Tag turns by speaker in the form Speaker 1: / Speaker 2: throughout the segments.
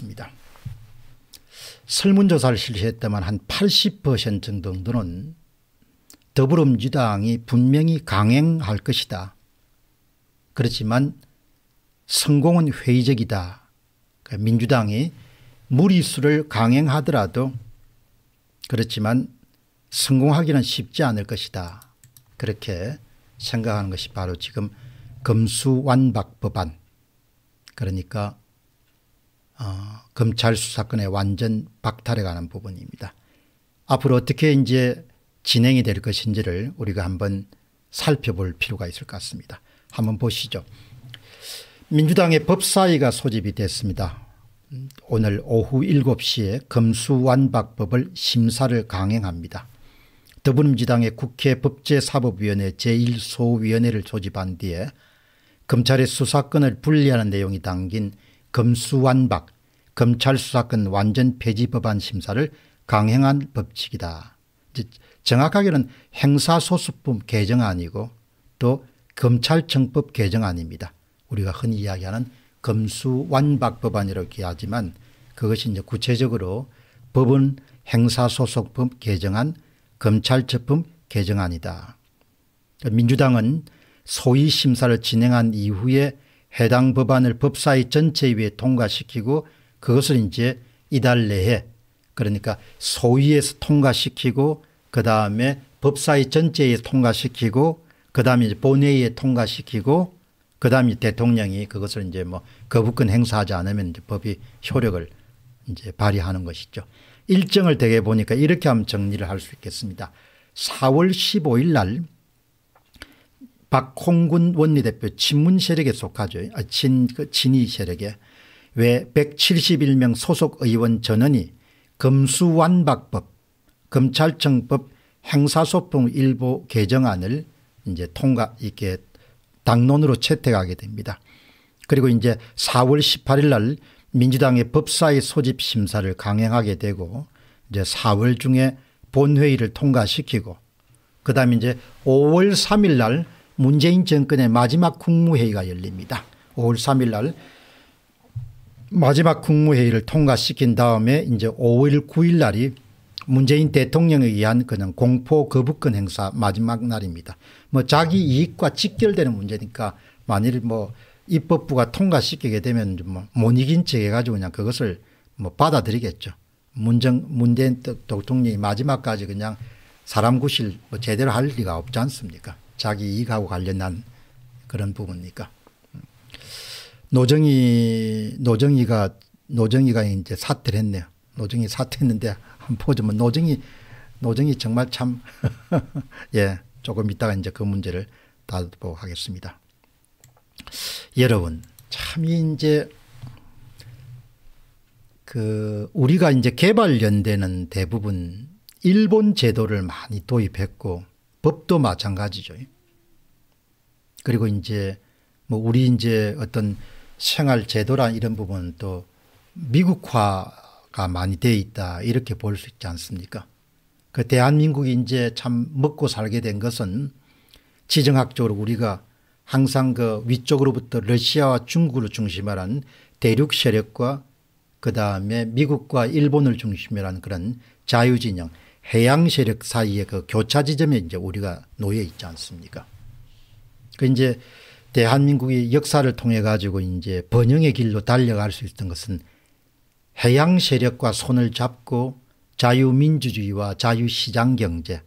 Speaker 1: 나습니다 설문조사를 실시했다만 한 80% 정도는 더불어민주당이 분명히 강행할 것이다. 그렇지만 성공은 회의적이다. 그러니까 민주당이 무리수를 강행하더라도 그렇지만 성공하기는 쉽지 않을 것이다. 그렇게 생각하는 것이 바로 지금 검수완박 법안 그러니까 어, 검찰 수사권의 완전 박탈해 가는 부분입니다. 앞으로 어떻게 이제 진행이 될 것인지를 우리가 한번 살펴볼 필요가 있을 것 같습니다. 한번 보시죠. 민주당의 법사위가 소집이 됐습니다. 오늘 오후 7시에 검수완박법을 심사를 강행합니다. 더불어민주당의 국회 법제사법위원회 제1소위원회를 조집한 뒤에 검찰의 수사권을 분리하는 내용이 담긴 검수완박 검찰 수사권 완전 폐지 법안 심사를 강행한 법칙이다. 정확하게는 행사소수법 개정안이고 또 검찰청법 개정안입니다. 우리가 흔히 이야기하는 검수완박 법안이라고 하지만 그것이 이제 구체적으로 법은 행사소송법 개정안, 검찰처법 개정안이다. 민주당은 소위 심사를 진행한 이후에 해당 법안을 법사위 전체 위에 통과시키고 그것을 이제 이달 내에 그러니까 소위에서 통과시키고 그 다음에 법사위 전체에 통과시키고 그 다음에 본회의에 통과시키고 그 다음에 대통령이 그것을 이제 뭐 거부권 행사하지 않으면 이제 법이 효력을 이제 발휘하는 것이죠. 일정을 되게 보니까 이렇게 하면 정리를 할 수 있겠습니다. 4월 15일 날 박홍근 원내대표 친문 세력에 속하죠. 아, 친, 그 친이 세력에. 왜 171명 소속 의원 전원이 검수완박법, 검찰청법 행사소송 일부 개정안을 이제 통과, 이렇게 당론으로 채택하게 됩니다. 그리고 이제 4월 18일 날 민주당의 법사위 소집 심사를 강행하게 되고 이제 4월 중에 본회의를 통과시키고 그 다음에 이제 5월 3일 날 문재인 정권의 마지막 국무회의가 열립니다. 5월 3일 날 마지막 국무회의를 통과시킨 다음에 이제 5일 9일 날이 문재인 대통령에 의한 그는 공포 거부권 행사 마지막 날입니다. 뭐 자기 이익과 직결되는 문제니까 만일 뭐 입법부가 통과시키게 되면 뭐못 이긴 척 해가지고 그냥 그것을 뭐 받아들이겠죠. 문정, 문재인 대통령이 마지막까지 그냥 사람 구실 뭐 제대로 할 리가 없지 않습니까? 자기 이익하고 관련된 그런 부분이니까. 노정이, 노정이가, 노정이가 이제 사퇴를 했네요. 노정이 사퇴했는데 한 포즈면 노정이, 노정이 정말 참, 예, 조금 이따가 이제 그 문제를 다뤄보도 하겠습니다. 여러분, 참 이제 그 우리가 이제 개발연대는 대부분 일본 제도를 많이 도입했고 법도 마찬가지죠. 그리고 이제 뭐 우리 이제 어떤 생활 제도란 이런 부분은 또 미국화가 많이 돼 있다 이렇게 볼 수 있지 않습니까? 그 대한민국이 이제 참 먹고 살게 된 것은 지정학적으로 우리가 항상 그 위쪽으로부터 러시아와 중국을 중심으로 한 대륙 세력과 그 다음에 미국과 일본을 중심으로 한 그런 자유진영 해양 세력 사이의 그 교차 지점에 이제 우리가 놓여 있지 않습니까? 그 이제 대한민국이 역사를 통해 가지고 이제 번영의 길로 달려갈 수 있던 것은 해양 세력과 손을 잡고 자유민주주의와 자유시장 경제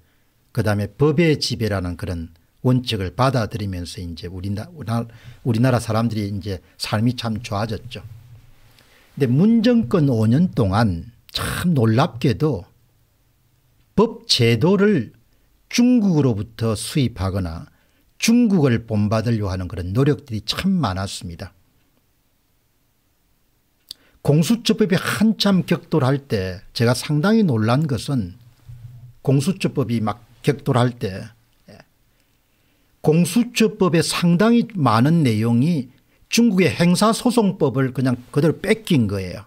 Speaker 1: 그다음에 법의 지배라는 그런 원칙을 받아들이면서 이제 우리나, 우리나라 사람들이 이제 삶이 참 좋아졌죠. 근데 문정권 5년 동안 참 놀랍게도 법 제도를 중국으로부터 수입하거나 중국을 본받으려 하는 그런 노력들이 참 많았습니다. 공수처법이 한참 격돌할 때 제가 상당히 놀란 것은 공수처법이 막 격돌할 때 공수처법에 상당히 많은 내용이 중국의 행사소송법을 그냥 그대로 뺏긴 거예요.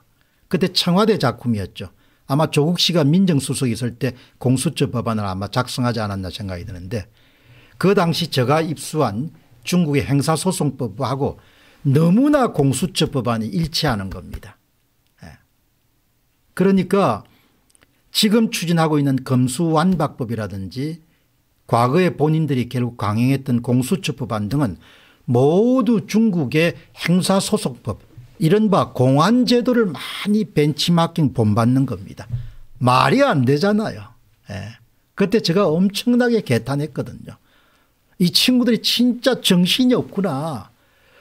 Speaker 1: 그때 청와대 작품이었죠. 아마 조국 씨가 민정수석이 있을 때 공수처 법안을 아마 작성하지 않았나 생각이 드는데 그 당시 제가 입수한 중국의 행사소송법하고 너무나 공수처 법안이 일치하는 겁니다. 예. 그러니까 지금 추진하고 있는 검수완박법이라든지 과거에 본인들이 결국 강행했던 공수처법안 등은 모두 중국의 행사소송법 이른바 공안 제도를 많이 벤치마킹 본받는 겁니다. 말이 안 되잖아요. 예. 그때 제가 엄청나게 개탄했거든요. 이 친구들이 진짜 정신이 없구나.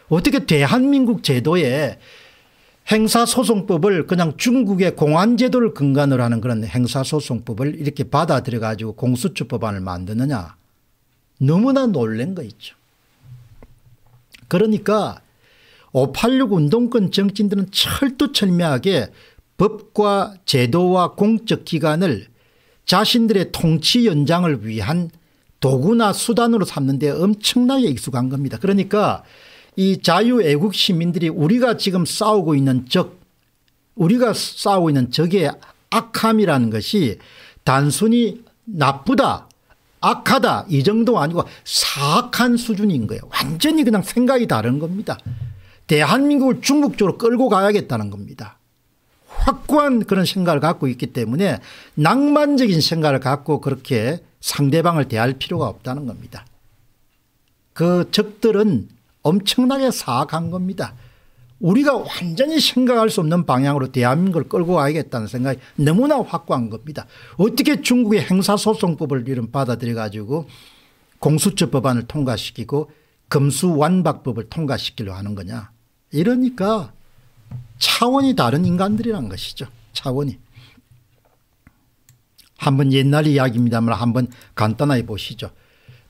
Speaker 1: 어떻게 대한민국 제도에 행사소송법을 그냥 중국의 공안제도를 근간으로 하는 그런 행사소송법을 이렇게 받아들여 가지고 공수처법안을 만드느냐 너무나 놀란 거 있죠. 그러니까 586 운동권 정치인들은 철두철미하게 법과 제도와 공적기관을 자신들의 통치 연장을 위한 도구나 수단으로 삼는 데 엄청나게 익숙한 겁니다. 그러니까 이 자유애국 시민들이 우리가 지금 싸우고 있는 적 우리가 싸우고 있는 적의 악함이라는 것이 단순히 나쁘다 악하다 이 정도가 아니고 사악한 수준인 거예요. 완전히 그냥 생각이 다른 겁니다. 대한민국을 중국 쪽으로 끌고 가야겠다는 겁니다. 확고한 그런 생각을 갖고 있기 때문에 낭만적인 생각을 갖고 그렇게 상대방을 대할 필요가 없다는 겁니다. 그 적들은 엄청나게 사악한 겁니다. 우리가 완전히 생각할 수 없는 방향으로 대한민국을 끌고 가야겠다는 생각이 너무나 확고한 겁니다. 어떻게 중국의 행사소송법을 이름 받아들여 가지고 공수처 법안을 통과시키고 금수완박법을 통과시키려 하는 거냐. 이러니까 차원이 다른 인간들이란 것이죠. 차원이. 한번 옛날 이야기입니다만 한번 간단하게 보시죠.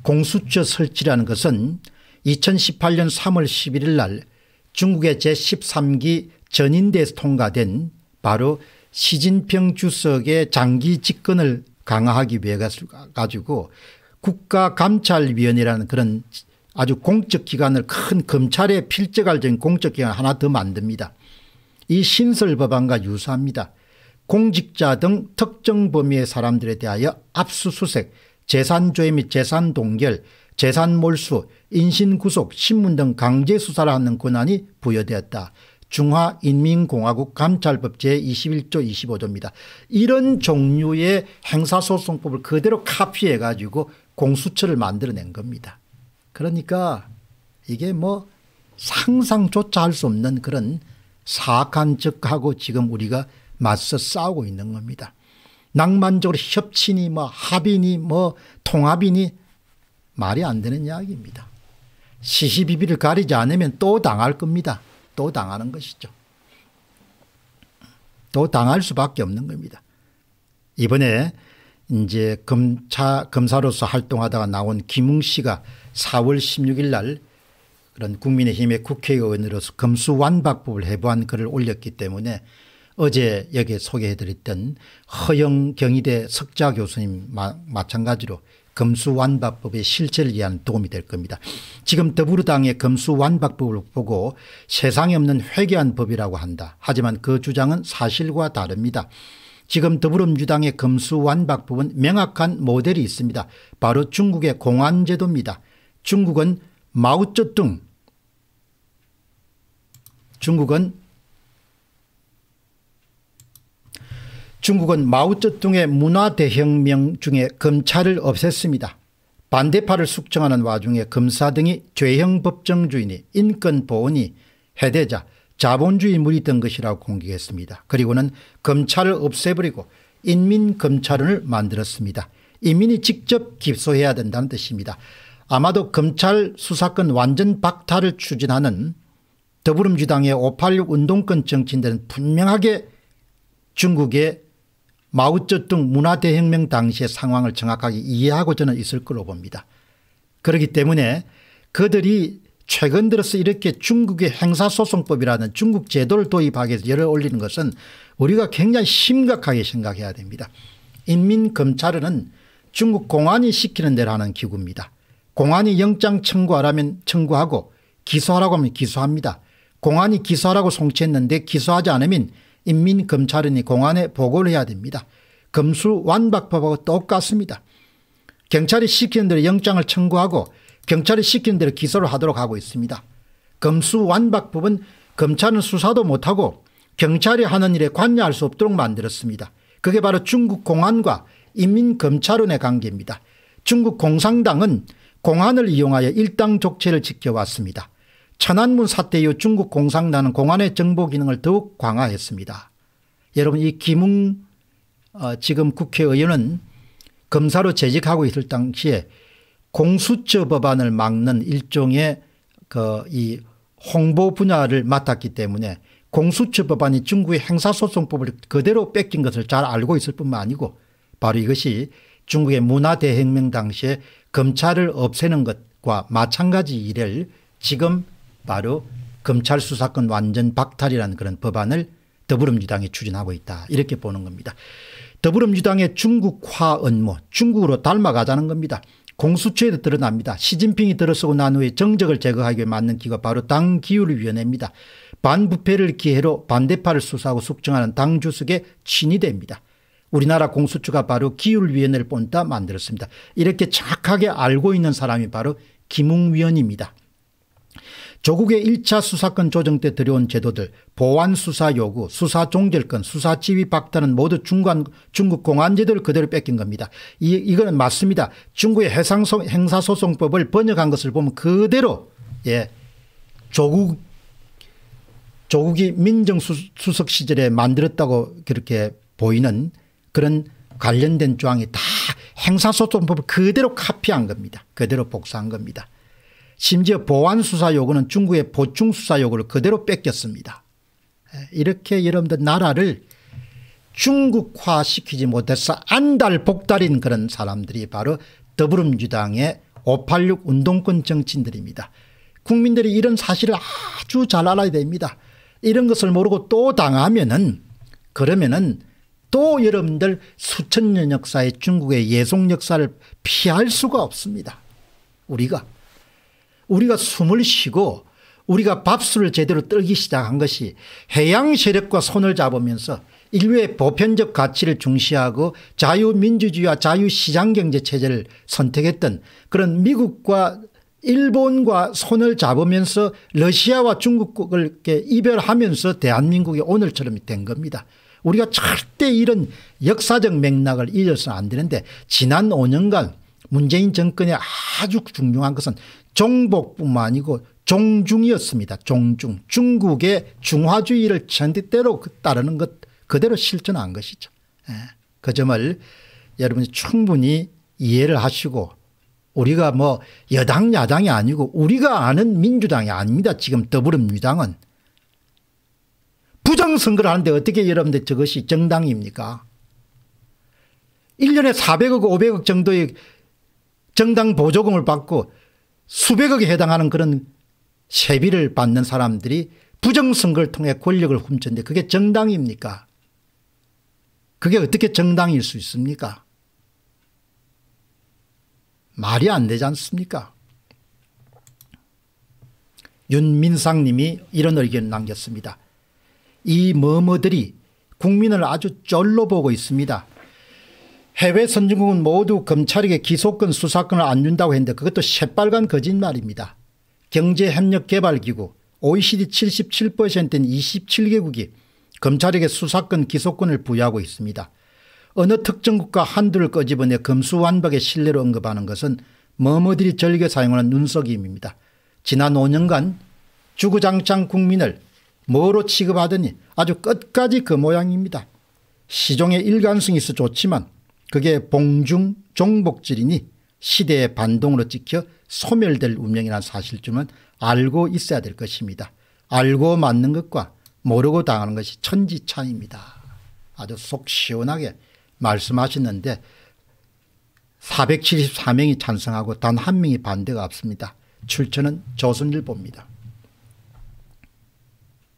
Speaker 1: 공수처 설치라는 것은 2018년 3월 11일 날 중국의 제13기 전인대에서 통과된 바로 시진평 주석의 장기 집권을 강화하기 위해 가지고 국가감찰위원회라는 그런 아주 공적 기관을 큰 검찰에 필적할 정 공적 기관 하나 더 만듭니다. 이 신설 법안과 유사합니다. 공직자 등 특정 범위의 사람들에 대하여 압수수색, 재산조회 및 재산동결, 재산몰수, 인신구속, 신문 등 강제수사를 하는 권한이 부여되었다. 중화인민공화국 감찰법 제21조 25조입니다. 이런 종류의 행사소송법을 그대로 카피해 가지고 공수처를 만들어낸 겁니다. 그러니까 이게 뭐 상상조차 할 수 없는 그런 사악한 적하고 지금 우리가 맞서 싸우고 있는 겁니다. 낭만적으로 협치니 뭐 합이니 뭐 통합이니 말이 안 되는 이야기입니다. 시시비비를 가리지 않으면 또 당할 겁니다. 또 당하는 것이죠. 또 당할 수밖에 없는 겁니다. 이번에 이제 검사 검사로서 활동하다가 나온 김웅 씨가 4월 16일 날 그런 국민의힘의 국회의원으로서 검수완박법을 해부한 글을 올렸기 때문에 어제 여기에 소개해드렸던 허영 경희대 석자 교수님 마, 마찬가지로 검수완박법의 실체를 위한 도움이 될 겁니다. 지금 더불어당의 검수완박법을 보고 세상에 없는 회개한 법이라고 한다. 하지만 그 주장은 사실과 다릅니다. 지금 더불어민주당의 검수완박법은 명확한 모델이 있습니다. 바로 중국의 공안제도입니다. 중국은 마오쩌둥 중국은 중국은 마오쩌둥의 문화대혁명 중에 검찰을 없앴습니다. 반대파를 숙청하는 와중에 검사 등이 죄형법정주의니 인권보호니 해대자 자본주의 인물이 던 것이라고 공개했습니다. 그리고는 검찰을 없애버리고 인민검찰원을 만들었습니다. 인민이 직접 기소해야 된다는 뜻입니다. 아마도 검찰 수사권 완전 박탈을 추진하는 더불어민주당의 586 운동권 정치인들은 분명하게 중국의 마오쩌둥 문화대혁명 당시의 상황을 정확하게 이해하고 저는 있을 거로 봅니다. 그렇기 때문에 그들이 최근 들어서 이렇게 중국의 행사소송법이라는 중국 제도를 도입하기 위해서 열을 올리는 것은 우리가 굉장히 심각하게 생각해야 됩니다. 인민검찰은 중국 공안이 시키는 대로 하는 기구입니다. 공안이 영장 청구하라면 청구하고 기소하라고 하면 기소합니다. 공안이 기소하라고 송치했는데 기소하지 않으면 인민검찰원 공안에 보고를 해야 됩니다. 검수 완박법하고 똑같습니다. 경찰이 시키는 대로 영장을 청구하고 경찰이 시킨 대로 기소를 하도록 하고 있습니다. 검수완박법은 검찰은 수사도 못하고 경찰이 하는 일에 관여할 수 없도록 만들었습니다. 그게 바로 중국 공안과 인민검찰원의 관계입니다. 중국 공산당은 공안을 이용하여 일당 독재를 지켜왔습니다. 천안문 사태 이후 중국 공산당은 공안의 정보 기능을 더욱 강화했습니다. 여러분 이 김웅 어, 지금 국회의원은 검사로 재직하고 있을 당시에 공수처 법안을 막는 일종의 그 이 홍보 분야를 맡았기 때문에 공수처 법안이 중국의 행사소송법을 그대로 뺏긴 것을 잘 알고 있을 뿐만 아니고 바로 이것이 중국의 문화대혁명 당시에 검찰을 없애는 것과 마찬가지 일을 지금 바로 검찰 수사권 완전 박탈이라는 그런 법안을 더불어민주당이 추진하고 있다 이렇게 보는 겁니다. 더불어민주당의 중국화 언무 중국으로 닮아가자는 겁니다. 공수처에도 드러납니다. 시진핑이 들어서고 난 후에 정적을 제거하기 위해 만든 기가 바로 당기율위원회입니다. 반부패를 기회로 반대파를 수사하고 숙청하는 당 주석의 친이 됩니다. 우리나라 공수처가 바로 기율위원회를 본따 만들었습니다. 이렇게 착하게 알고 있는 사람이 바로 김웅 위원입니다. 조국의 1차 수사권 조정 때 들여온 제도들 보안 수사 요구 수사 종결권 수사 지휘 박탈은 모두 중간, 중국 공안제도를 그대로 뺏긴 겁니다. 이, 이거는 맞습니다. 중국의 해상소, 행사소송법을 번역한 것을 보면 그대로 예 조국 조국이 민정수석 시절에 만들었다고 그렇게 보이는 그런 관련된 조항이 다 행사소송법을 그대로 카피한 겁니다. 그대로 복사한 겁니다. 심지어 보안수사 요구는 중국의 보충수사 요구를 그대로 뺏겼습니다. 이렇게 여러분들 나라를 중국화시키지 못해서 안달복달인 그런 사람들이 바로 더불어민주당의 586 운동권 정치인들입니다. 국민들이 이런 사실을 아주 잘 알아야 됩니다. 이런 것을 모르고 또 당하면은 그러면은 또 여러분들 수천 년 역사의 중국의 예속 역사를 피할 수가 없습니다. 우리가. 우리가 숨을 쉬고 우리가 밥술을 제대로 떨기 시작한 것이 해양 세력과 손을 잡으면서 인류의 보편적 가치를 중시하고 자유민주주의와 자유시장경제 체제를 선택했던 그런 미국과 일본과 손을 잡으면서 러시아와 중국을 이 이별하면서 대한민국이 오늘처럼 된 겁니다. 우리가 절대 이런 역사적 맥락을 잊어서는 안 되는데 지난 5년간 문재인 정권의 아주 중요한 것은 종복뿐만 아니고 종중이었습니다. 종중. 중국의 중화주의를 전대대로 그 따르는 것 그대로 실천한 것이죠. 예. 그 점을 여러분이 충분히 이해를 하시고 우리가 뭐 여당 야당이 아니고 우리가 아는 민주당이 아닙니다. 지금 더불어민주당은. 부정선거를 하는데 어떻게 여러분들 저것이 정당입니까? 1년에 400억 500억 정도의 정당 보조금을 받고 수백억에 해당하는 그런 세비를 받는 사람들이 부정선거를 통해 권력을 훔쳤는데 그게 정당입니까? 그게 어떻게 정당일 수 있습니까? 말이 안 되지 않습니까? 윤민상 님이 이런 의견을 남겼습니다. 이 머머들이 국민을 아주 쫄로 보고 있습니다. 해외 선진국은 모두 검찰에게 기소권 수사권을 안 준다고 했는데 그것도 새빨간 거짓말입니다. 경제협력개발기구 OECD 77%인 27개국이 검찰에게 수사권 기소권을 부여하고 있습니다. 어느 특정 국가 한둘을 꺼집어내 검수완박의 신뢰를 언급하는 것은 머머들이 즐겨 사용하는 눈속임입니다. 지난 5년간 주구장창 국민을 뭐로 취급하더니 아주 끝까지 그 모양입니다. 시종의 일관성이 있어 좋지만 그게 봉중 종복질이니 시대의 반동으로 찍혀 소멸될 운명이란 사실쯤은 알고 있어야 될 것입니다. 알고 맞는 것과 모르고 당하는 것이 천지차입니다. 아주 속 시원하게 말씀하셨는데 474명이 찬성하고 단 한 명이 반대가 없습니다. 출처는 조선일보입니다.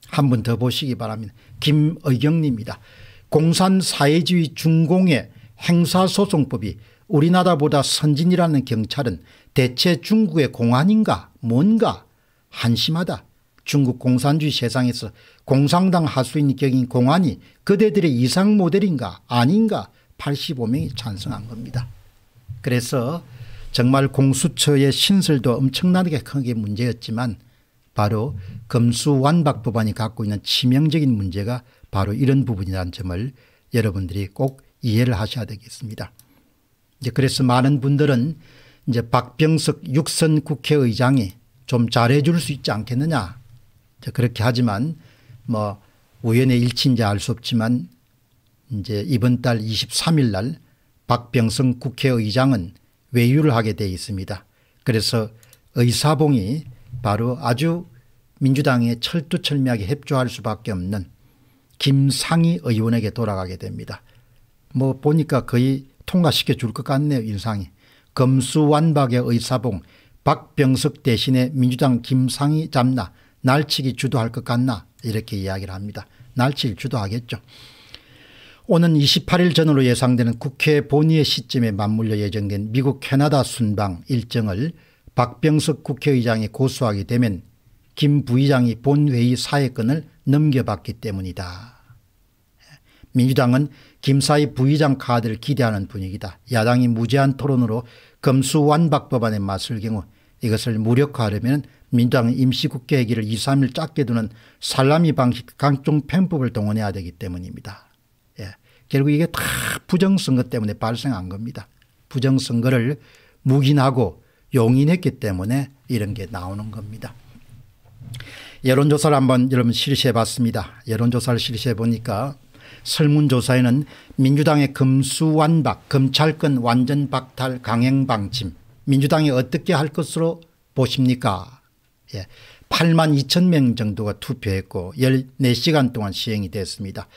Speaker 1: 한번더 보시기 바랍니다. 김의경님입니다. 공산사회주의 중공의 행사소송법이 우리나라보다 선진이라는 경찰은 대체 중국의 공안인가 뭔가 한심하다. 중국 공산주의 세상에서 공상당 하수인 격인 공안이 그대들의 이상 모델인가 아닌가 85명이 찬성한 겁니다. 그래서 정말 공수처의 신설도 엄청나게 크게 문제였지만 바로 검수완박 법안이 갖고 있는 치명적인 문제가 바로 이런 부분이라는 점을 여러분들이 꼭 이해를 하셔야 되겠습니다. 이제 그래서 많은 분들은 이제 박병석 육선 국회의장이 좀 잘해줄 수 있지 않겠느냐 그렇게 하지만 뭐 우연의 일치인지 알 수 없지만 이제 이번 달 23일 날 박병성 국회의장은 외유를 하게 돼 있습니다. 그래서 의사봉이 바로 아주 민주당에 철두철미하게 협조할 수밖에 없는 김상희 의원에게 돌아가게 됩니다. 뭐 보니까 거의 통과시켜 줄 것 같네요. 인상이. 검수완박의 의사봉 박병석 대신에 민주당 김상희 잡나 날치기 주도할 것 같나 이렇게 이야기를 합니다. 날치기 주도하겠죠. 오는 28일 전으로 예상되는 국회 본회의 시점에 맞물려 예정된 미국 캐나다 순방 일정을 박병석 국회의장이 고수하게 되면 김 부의장이 본회의 사회권을 넘겨받기 때문이다. 민주당은 김사희 부의장 카드를 기대하는 분위기다. 야당이 무제한 토론으로 검수완박 법안에 맞설 경우 이것을 무력화하려면 민주당은 임시국회 얘기를 2, 3일 짧게 두는 살라미 방식 강종 편법을 동원해야 되기 때문입니다. 예. 결국 이게 다 부정선거 때문에 발생한 겁니다. 부정선거를 묵인하고 용인했기 때문에 이런 게 나오는 겁니다. 여론조사를 한번 여러분 실시해 봤습니다. 여론조사를 실시해 보니까 설문조사에는 민주당의 금수완박 검찰권 완전 박탈 강행방침 민주당이 어떻게 할 것으로 보십니까 예. 8만 2천 명 정도가 투표했고 14시간 동안 시행이 됐습니다.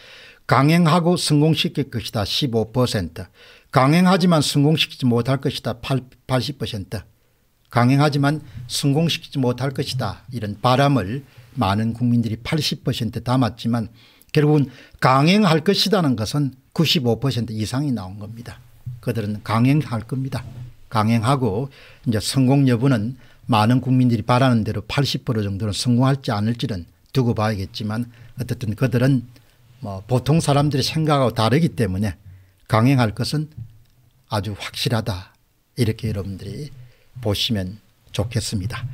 Speaker 1: 강행하고 성공시킬 것이다 15% 강행하지만 성공시키지 못할 것이다 80% 강행하지만 성공시키지 못할 것이다 이런 바람을 많은 국민들이 80% 담았지만 결국은 강행할 것이라는 것은 95% 이상이 나온 겁니다. 그들은 강행할 겁니다. 강행하고 이제 성공 여부는 많은 국민들이 바라는 대로 80% 정도는 성공할지 않을지는 두고 봐야겠지만 어쨌든 그들은 뭐 보통 사람들의 생각하고 다르기 때문에 강행할 것은 아주 확실하다 이렇게 여러분들이 보시면 좋겠습니다.